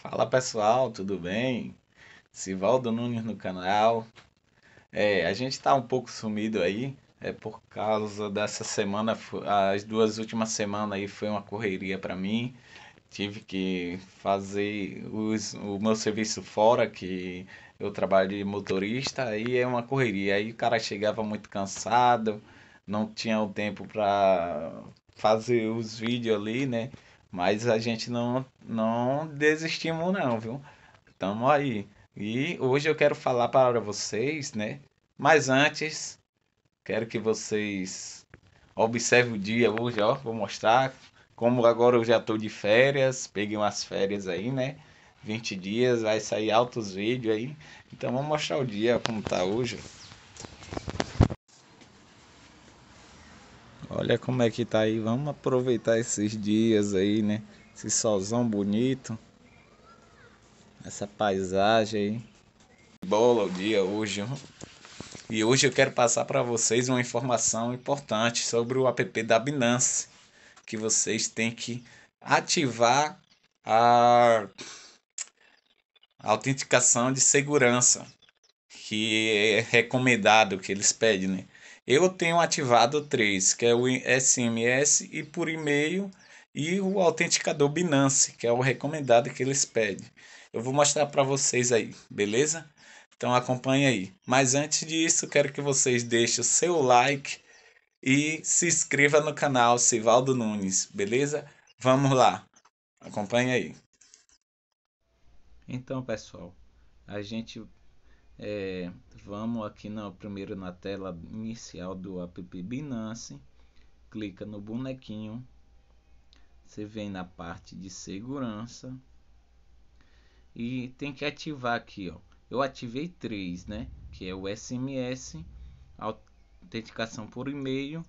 Fala pessoal, tudo bem? Sivaldo Nunes no canal. É, a gente está um pouco sumido aí, é por causa dessa semana, as duas últimas semanas aí foi uma correria para mim. Tive que fazer os, o meu serviço fora, que eu trabalho de motorista, aí é uma correria. Aí o cara chegava muito cansado, não tinha o tempo para fazer os vídeos ali, né? Mas a gente não, não desistimos não, viu? Tamo aí. E hoje eu quero falar para vocês, né? Mas antes, quero que vocês observem o dia hoje, ó. Vou mostrar como agora eu já estou de férias, peguei umas férias aí, né? 20 dias, vai sair altos vídeos aí. Então vamos mostrar o dia como tá hoje. Olha como é que tá aí. Vamos aproveitar esses dias aí, né? Esse solzão bonito. Essa paisagem aí. Bola o dia hoje. Hein? E hoje eu quero passar para vocês uma informação importante sobre o app da Binance, que vocês têm que ativar a autenticação de segurança, que é recomendado que eles pedem, né? Eu tenho ativado três, que é o SMS e por e-mail e o autenticador Binance, que é o recomendado que eles pedem. Eu vou mostrar para vocês aí, beleza? Então acompanhe aí. Mas antes disso, quero que vocês deixem o seu like e se inscreva no canal Sivaldo Nunes, beleza? Vamos lá. Acompanhe aí. Então, pessoal, a gente é, vamos aqui na, primeiro na tela inicial do app Binance, clica no bonequinho, você vem na parte de segurança e tem que ativar aqui, ó. Eu ativei três, né? Que é o SMS, autenticação por e-mail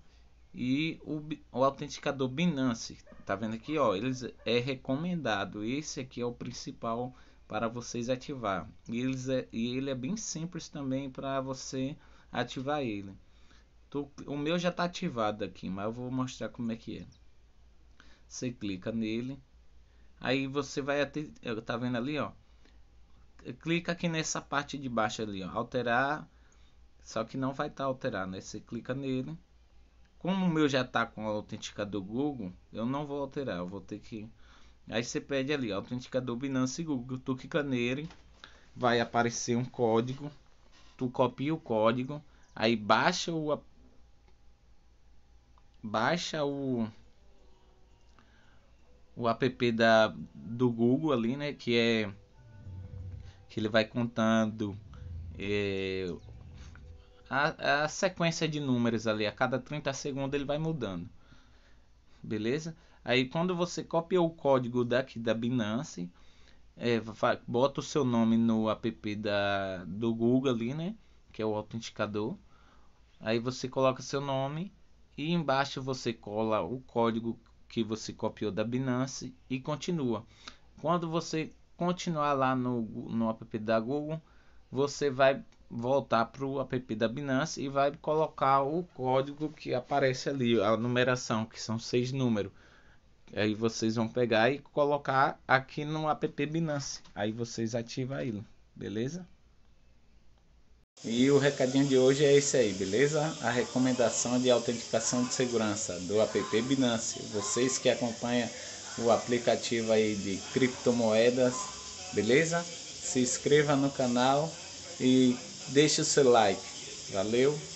e o, o autenticador Binance. Tá vendo aqui, ó? Eles é recomendado. Esse aqui é o principal para vocês ativar. E, eles é, e ele é bem simples também para você ativar ele. Tô, o meu já está ativado aqui, mas eu vou mostrar como é que é. Você clica nele. Aí você vai até, eh, tá vendo ali, ó. Clica aqui nessa parte de baixo ali, ó, alterar. Só que não vai estar tá alterado, né? Você clica nele. Como o meu já está com o autenticador Google, eu não vou alterar, eu vou ter que Aí você pede ali, autenticador Binance Google, tu clica nele, vai aparecer um código, tu copia o código, aí baixa o baixa o o app da do Google ali, né, que é que ele vai contando é, a, a sequência de números ali, a cada 30 segundos ele vai mudando. Beleza? Aí quando você copia o código daqui da Binance, é, bota o seu nome no app da, do Google ali, né? Que é o autenticador. Aí você coloca seu nome e embaixo você cola o código que você copiou da Binance e continua. Quando você continuar lá no, no app da Google, você vai voltar para o app da Binance e vai colocar o código que aparece ali, a numeração, que são seis números. Aí vocês vão pegar e colocar aqui no app Binance. Aí vocês ativam ele, beleza? E o recadinho de hoje é esse aí, beleza? A recomendação de autenticação de segurança do app Binance. Vocês que acompanham o aplicativo aí de criptomoedas, beleza? Se inscreva no canal e deixe o seu like. Valeu!